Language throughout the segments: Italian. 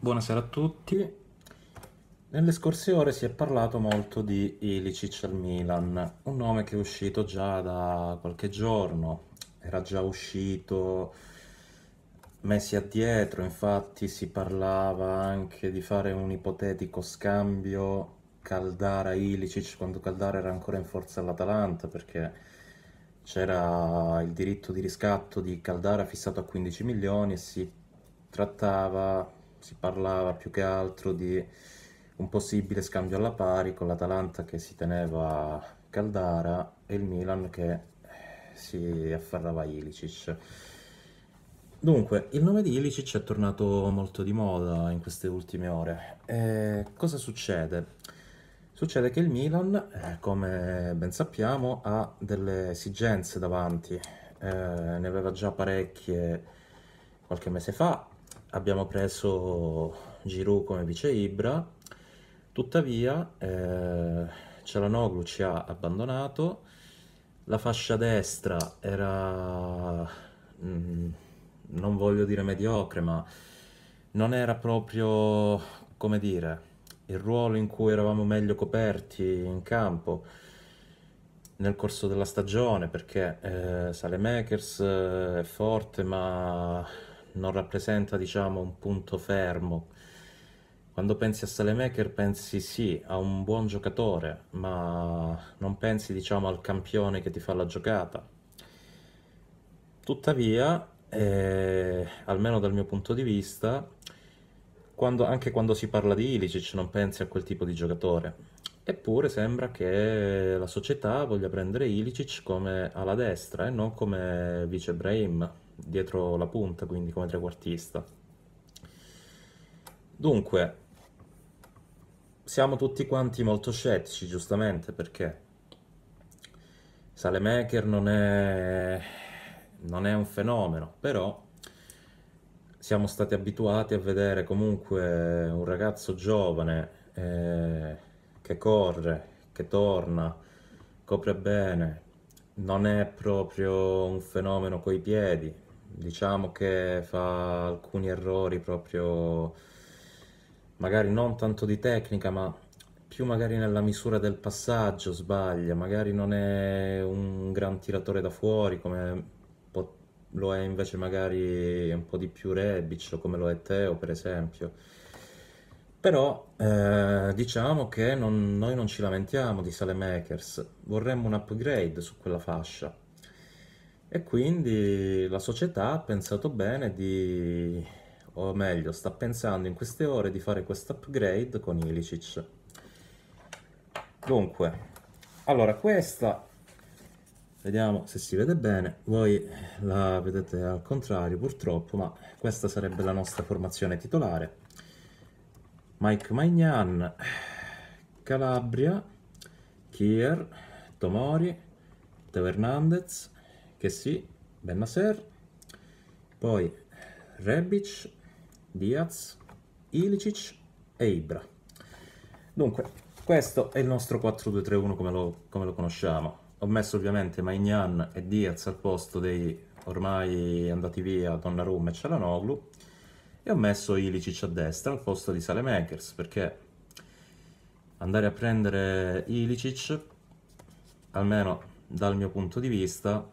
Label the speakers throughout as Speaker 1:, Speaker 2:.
Speaker 1: Buonasera a tutti. Nelle scorse ore si è parlato molto di Ilicic al Milan, un nome che è uscito già da qualche giorno, era già uscito mesi addietro, infatti si parlava anche di fare un ipotetico scambio Caldara-Ilicic quando Caldara era ancora in forza all'Atalanta perché c'era il diritto di riscatto di Caldara fissato a 15 milioni e si trattava si parlava più che altro di un possibile scambio alla pari con l'Atalanta che si teneva Caldara e il Milan che eh, si afferrava Ilicic. Dunque, il nome di Ilicic è tornato molto di moda in queste ultime ore. E eh, cosa succede? Succede che il Milan, eh, come ben sappiamo, ha delle esigenze davanti. Eh, ne aveva già parecchie qualche mese fa, abbiamo preso Giroud come vice Ibra, tuttavia eh, Cialanoglu ci ha abbandonato, la fascia destra era, mh, mm, non voglio dire mediocre, ma non era proprio, come dire, il ruolo in cui eravamo meglio coperti in campo nel corso della stagione, perché eh, Salemakers eh, è forte, ma non rappresenta diciamo un punto fermo. Quando pensi a Salemaker pensi sì a un buon giocatore, ma non pensi diciamo al campione che ti fa la giocata. Tuttavia, eh, almeno dal mio punto di vista, quando, anche quando si parla di Ilicic non pensi a quel tipo di giocatore. Eppure sembra che la società voglia prendere Ilicic come ala destra e non come vice Brahim dietro la punta, quindi come trequartista. Dunque, siamo tutti quanti molto scettici, giustamente, perché Salemaker non è, non è un fenomeno, però siamo stati abituati a vedere comunque un ragazzo giovane eh, che corre, che torna, copre bene, non è proprio un fenomeno coi piedi, diciamo che fa alcuni errori proprio magari non tanto di tecnica ma più magari nella misura del passaggio sbaglia, magari non è un gran tiratore da fuori come lo è invece magari un po' di più Rebic come lo è Teo per esempio. Però eh, diciamo che non, noi non ci lamentiamo di Salemakers, vorremmo un upgrade su quella fascia e quindi la società ha pensato bene di, o meglio, sta pensando in queste ore di fare questo upgrade con Ilicic. Dunque, allora questa, vediamo se si vede bene, voi la vedete al contrario purtroppo, ma questa sarebbe la nostra formazione titolare. Mike Magnan, Calabria, Kier, Tomori, Teo Hernandez, che sì, Bennaser, poi Rebic, Diaz, Ilicic e Ibra. Dunque, questo è il nostro 4-2-3-1 come, come lo, conosciamo. Ho messo ovviamente Maignan e Diaz al posto dei ormai andati via Donnarumma e Cialanoglu e ho messo Ilicic a destra al posto di Salemakers perché andare a prendere Ilicic, almeno dal mio punto di vista,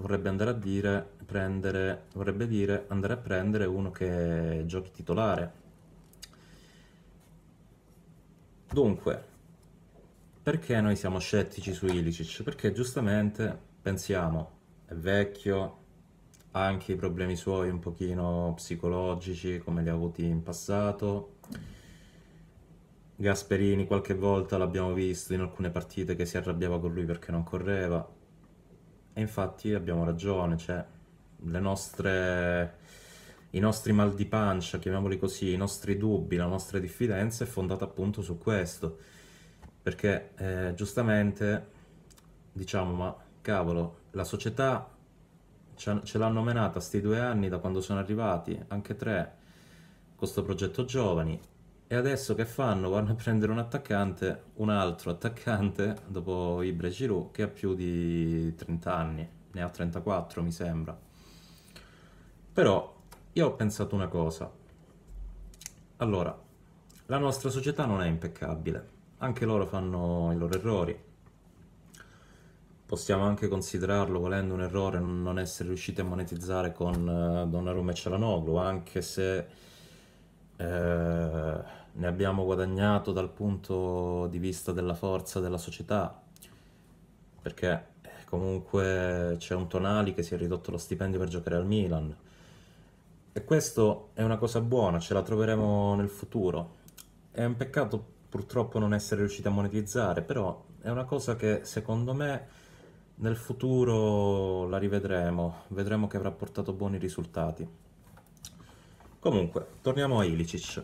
Speaker 1: vorrebbe andare a dire prendere vorrebbe dire andare a prendere uno che giochi titolare dunque perché noi siamo scettici su Ilicic? Perché giustamente pensiamo è vecchio ha anche i problemi suoi un pochino psicologici come li ha avuti in passato Gasperini qualche volta l'abbiamo visto in alcune partite che si arrabbiava con lui perché non correva e infatti abbiamo ragione, cioè le nostre, i nostri mal di pancia, chiamiamoli così, i nostri dubbi, la nostra diffidenza è fondata appunto su questo. Perché eh, giustamente diciamo, ma cavolo, la società ce l'hanno menata sti due anni da quando sono arrivati, anche tre, con questo progetto giovani, e adesso che fanno? Vanno a prendere un attaccante, un altro attaccante, dopo Ibra e Giroud, che ha più di 30 anni, ne ha 34 mi sembra. Però io ho pensato una cosa. Allora, la nostra società non è impeccabile, anche loro fanno i loro errori. Possiamo anche considerarlo, volendo un errore, non essere riusciti a monetizzare con eh, Donnarumma e Celanoglu, anche se... Eh, ne abbiamo guadagnato dal punto di vista della forza della società, perché eh, comunque c'è un Tonali che si è ridotto lo stipendio per giocare al Milan. E questo è una cosa buona, ce la troveremo nel futuro. È un peccato purtroppo non essere riusciti a monetizzare, però è una cosa che secondo me nel futuro la rivedremo, vedremo che avrà portato buoni risultati. Comunque, torniamo a Ilicic.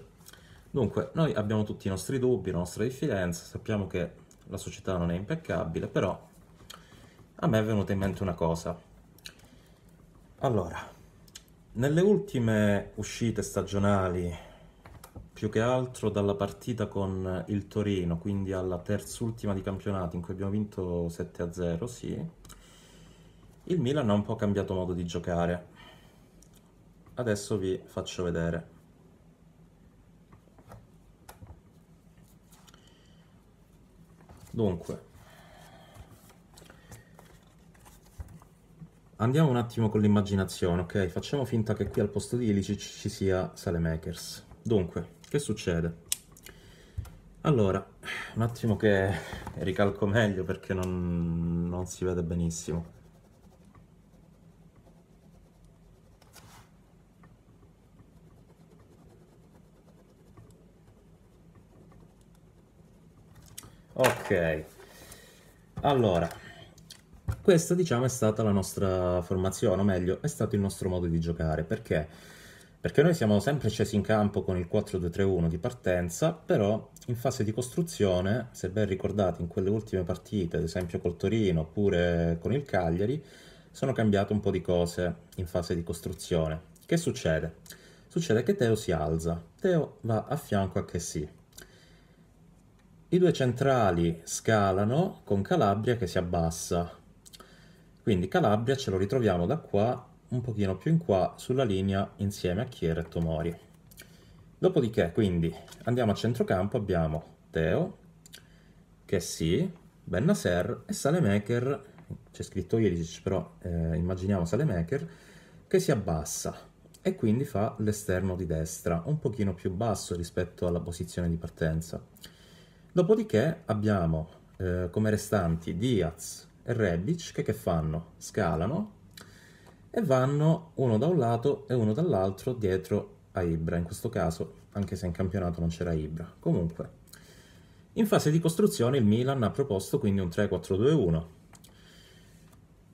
Speaker 1: Dunque, noi abbiamo tutti i nostri dubbi, la nostra diffidenza, sappiamo che la società non è impeccabile, però a me è venuta in mente una cosa. Allora, nelle ultime uscite stagionali, più che altro dalla partita con il Torino, quindi alla terz'ultima di campionato in cui abbiamo vinto 7-0, sì, il Milan ha un po' cambiato modo di giocare. Adesso vi faccio vedere. Dunque, andiamo un attimo con l'immaginazione, ok? Facciamo finta che qui al posto di Illicit ci sia Salemakers. Dunque, che succede? Allora, un attimo che ricalco meglio perché non, non si vede benissimo. ok allora questa diciamo è stata la nostra formazione o meglio è stato il nostro modo di giocare perché perché noi siamo sempre scesi in campo con il 4-2-3-1 di partenza, però in fase di costruzione, se ben ricordate in quelle ultime partite, ad esempio col Torino oppure con il Cagliari, sono cambiate un po' di cose in fase di costruzione. Che succede? Succede che Teo si alza, Teo va a fianco a Chessy, i due centrali scalano con Calabria che si abbassa. Quindi Calabria ce lo ritroviamo da qua, un pochino più in qua, sulla linea insieme a Chiera e Tomori. Dopodiché, quindi, andiamo a centrocampo, abbiamo Teo, Ben Bennasser e Salemaker, c'è scritto Ilicic, però eh, immaginiamo Salemaker, che si abbassa e quindi fa l'esterno di destra, un pochino più basso rispetto alla posizione di partenza. Dopodiché abbiamo eh, come restanti Diaz e Rebic che, che fanno? Scalano e vanno uno da un lato e uno dall'altro dietro a Ibra, in questo caso anche se in campionato non c'era Ibra. Comunque, in fase di costruzione il Milan ha proposto quindi un 3-4-2-1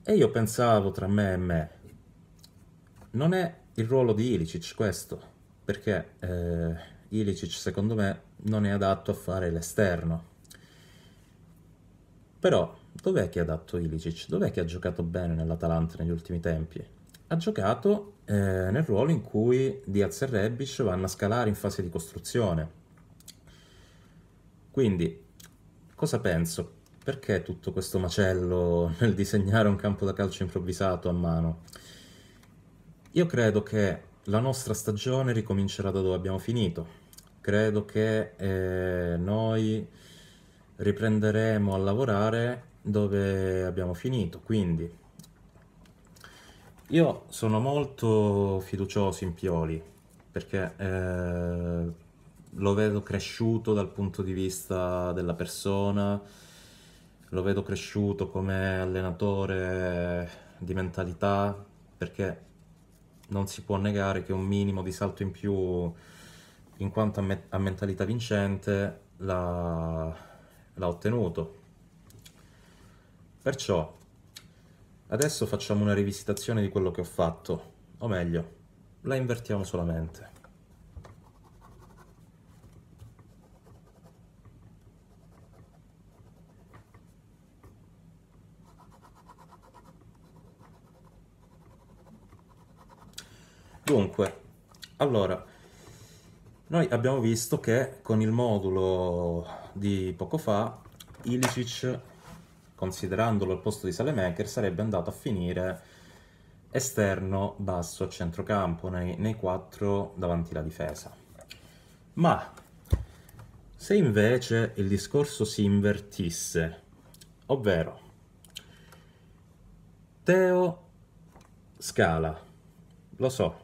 Speaker 1: e io pensavo tra me e me, non è il ruolo di Ilicic questo, perché eh, Ilicic secondo me non è adatto a fare l'esterno. Però dov'è che è adatto Ilicic? Dov'è che ha giocato bene nell'Atalanta negli ultimi tempi? Ha giocato eh, nel ruolo in cui Diaz e Rebic vanno a scalare in fase di costruzione. Quindi, cosa penso? Perché tutto questo macello nel disegnare un campo da calcio improvvisato a mano? Io credo che la nostra stagione ricomincerà da dove abbiamo finito, credo che eh, noi riprenderemo a lavorare dove abbiamo finito, quindi io sono molto fiducioso in Pioli perché eh, lo vedo cresciuto dal punto di vista della persona, lo vedo cresciuto come allenatore di mentalità perché non si può negare che un minimo di salto in più in quanto a, me- a mentalità vincente l'ha, l'ha ottenuto. Perciò adesso facciamo una rivisitazione di quello che ho fatto, o meglio, la invertiamo solamente. Dunque, allora, noi abbiamo visto che con il modulo di poco fa, Ilicic, considerandolo al posto di Salemaker, sarebbe andato a finire esterno basso a centrocampo, nei, nei quattro davanti la difesa. Ma se invece il discorso si invertisse, ovvero Teo Scala, lo so,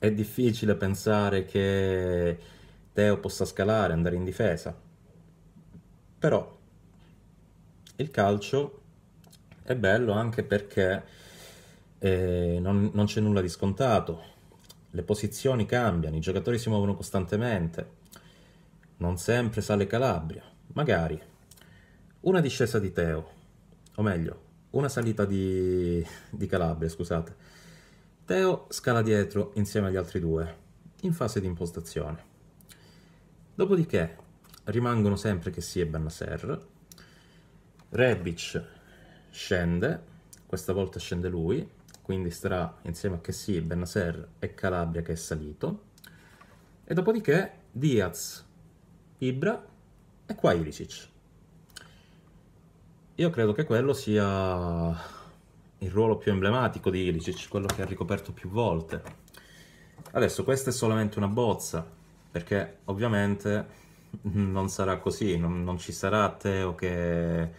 Speaker 1: è difficile pensare che Teo possa scalare, andare in difesa. Però il calcio è bello anche perché eh, non, non c'è nulla di scontato. Le posizioni cambiano, i giocatori si muovono costantemente. Non sempre sale Calabria. Magari una discesa di Teo, o meglio, una salita di, di Calabria, scusate Teo scala dietro insieme agli altri due, in fase di impostazione. Dopodiché rimangono sempre che e Bennasser, Rebic scende, questa volta scende lui, quindi starà insieme a Kessie, Bennasser e Calabria che è salito, e dopodiché Diaz, Ibra e qua Ilicic. Io credo che quello sia il ruolo più emblematico di Ilicic, quello che ha ricoperto più volte. Adesso questa è solamente una bozza, perché ovviamente non sarà così, non, non ci sarà Teo che,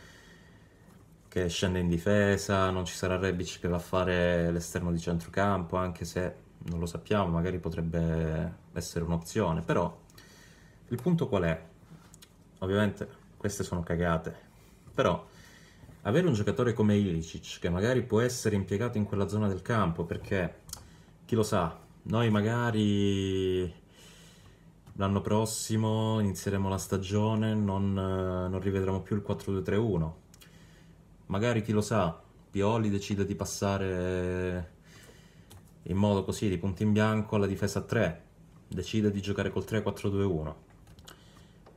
Speaker 1: che, scende in difesa, non ci sarà Rebic che va a fare l'esterno di centrocampo, anche se non lo sappiamo, magari potrebbe essere un'opzione, però il punto qual è? Ovviamente queste sono cagate, però avere un giocatore come Ilicic, che magari può essere impiegato in quella zona del campo, perché chi lo sa, noi magari l'anno prossimo inizieremo la stagione, non, non rivedremo più il 4-2-3-1. Magari chi lo sa, Pioli decide di passare in modo così di punto in bianco alla difesa 3, decide di giocare col 3-4-2-1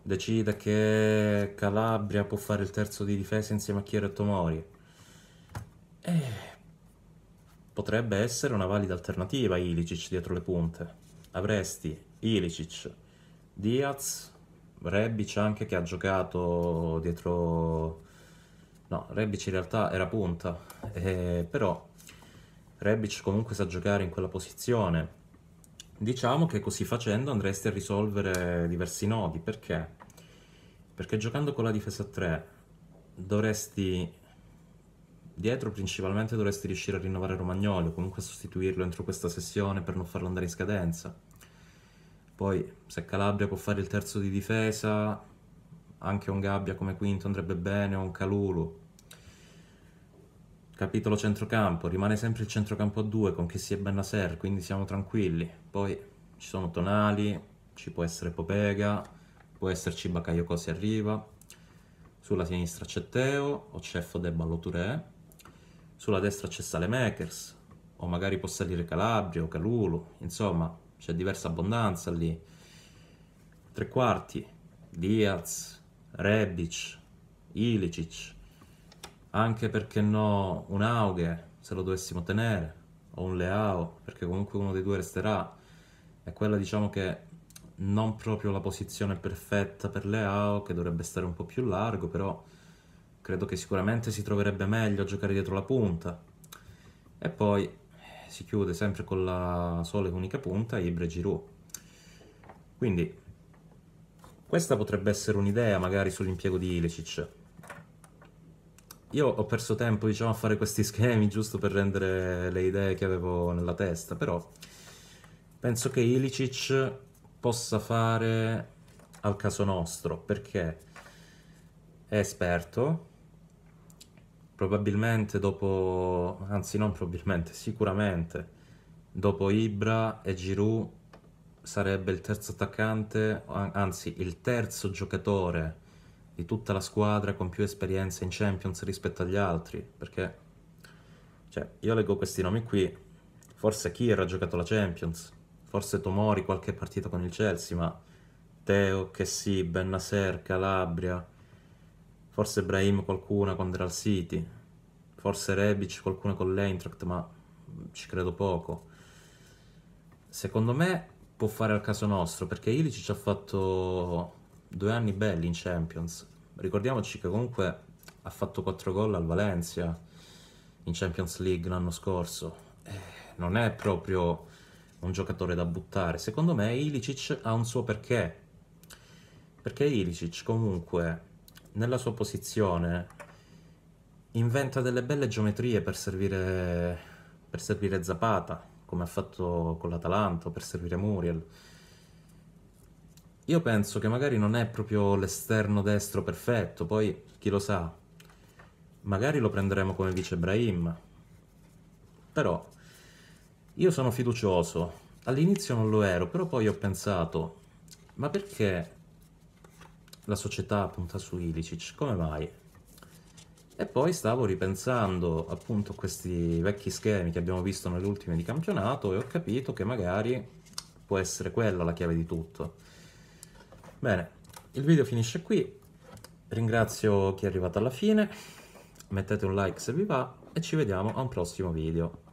Speaker 1: decide che Calabria può fare il terzo di difesa insieme a Chiero e Tomori. E potrebbe essere una valida alternativa Ilicic dietro le punte. Avresti Ilicic, Diaz, Rebic anche che ha giocato dietro... No, Rebic in realtà era punta, eh, però Rebic comunque sa giocare in quella posizione Diciamo che così facendo andresti a risolvere diversi nodi, perché? Perché giocando con la difesa 3 dovresti, dietro principalmente dovresti riuscire a rinnovare Romagnoli o comunque a sostituirlo entro questa sessione per non farlo andare in scadenza. Poi se Calabria può fare il terzo di difesa, anche un Gabbia come quinto andrebbe bene o un Calulu Capitolo centrocampo, rimane sempre il centrocampo a due con chi si è Bennaser, quindi siamo tranquilli. Poi ci sono Tonali, ci può essere Popega, può esserci Bakayoko se arriva. Sulla sinistra c'è Teo, o c'è Fodeballo Touré. Sulla destra c'è Salemakers, o magari può salire Calabria o Calulu. Insomma, c'è diversa abbondanza lì. Tre quarti, Diaz, Rebic, Ilicic, anche perché no un Auge se lo dovessimo tenere o un Leao perché comunque uno dei due resterà è quella diciamo che non proprio la posizione perfetta per Leao che dovrebbe stare un po' più largo però credo che sicuramente si troverebbe meglio a giocare dietro la punta e poi eh, si chiude sempre con la sola e unica punta Ibra e Giroud quindi questa potrebbe essere un'idea magari sull'impiego di Ilicic io ho perso tempo, diciamo, a fare questi schemi giusto per rendere le idee che avevo nella testa, però penso che Ilicic possa fare al caso nostro, perché è esperto, probabilmente dopo, anzi non probabilmente, sicuramente dopo Ibra e Giroud sarebbe il terzo attaccante, anzi il terzo giocatore di tutta la squadra con più esperienza in Champions rispetto agli altri, perché cioè, io leggo questi nomi qui, forse Kier ha giocato la Champions, forse Tomori qualche partita con il Chelsea, ma Teo, Chessy, Bennasser, Calabria, forse Brahim qualcuna con Real City, forse Rebic qualcuna con l'Eintracht, ma ci credo poco. Secondo me può fare al caso nostro, perché ci ha fatto due anni belli in Champions. Ricordiamoci che comunque ha fatto 4 gol al Valencia in Champions League l'anno scorso. Eh, non è proprio un giocatore da buttare. Secondo me Ilicic ha un suo perché. Perché Ilicic comunque nella sua posizione inventa delle belle geometrie per servire, per servire Zapata, come ha fatto con l'Atalanta, per servire Muriel io penso che magari non è proprio l'esterno destro perfetto, poi chi lo sa, magari lo prenderemo come vice Ibrahim. Però io sono fiducioso. All'inizio non lo ero, però poi ho pensato, ma perché la società punta su Ilicic? Come mai? E poi stavo ripensando appunto a questi vecchi schemi che abbiamo visto nelle ultime di campionato e ho capito che magari può essere quella la chiave di tutto. Bene, il video finisce qui, ringrazio chi è arrivato alla fine, mettete un like se vi va e ci vediamo a un prossimo video.